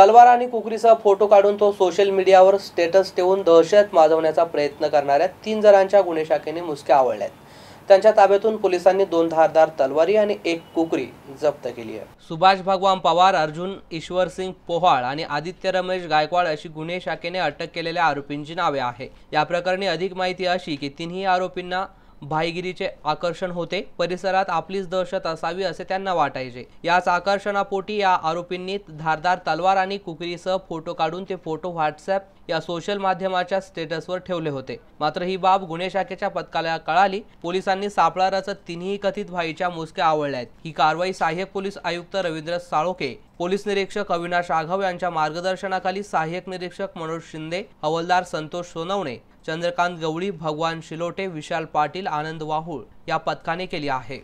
तलवार आणि कुकरीसह फोटो काढून तो सोशल मीडियावर स्टेटस ठेवून दहशत माजवण्याचा प्रयत्न करणाऱ्या तीन जणांच्या गुन्हे शाखेने मुसक्या आवळल्यात त्यांच्या ताब्यातून पोलिसांनी दोन धारदार तलवारी आणि एक कुकरी जप्त केली आहे सुभाष भगवान पवार अर्जुन सिंग पोहाळ आणि आदित्य रमेश गायकवाड अशी गुन्हे शाखेने अटक केलेल्या आरोपींची नावे आहे या प्रकरणी अधिक माहिती अशी की तिन्ही आरोपींना भाईगिरीचे आकर्षण होते परिसरात आपलीच दहशत असावी असे त्यांना वाटायचे याच आकर्षणापोटी या आरोपींनी धारदार तलवार आणि कुकरीसह फोटो काढून ते फोटो व्हॉट्सअप या सोशल माध्यमाच्या स्टेटसवर ठेवले होते मात्र ही बाब गुन्हे शाखेच्या पथकाला कळाली पोलिसांनी सापळाराचं तिन्ही कथित भाईच्या मोजक्या आवळल्यात ही कारवाई सहाय्यक पोलीस आयुक्त रवींद्र साळोके पोलीस निरीक्षक अविनाश आघाव यांच्या मार्गदर्शनाखाली सहाय्यक निरीक्षक मनोज शिंदे हवलदार संतोष सोनवणे चंद्रकांत गवळी भगवान शिलोटे विशाल पाटील आनंद वाहूळ या पथकाने केली आहे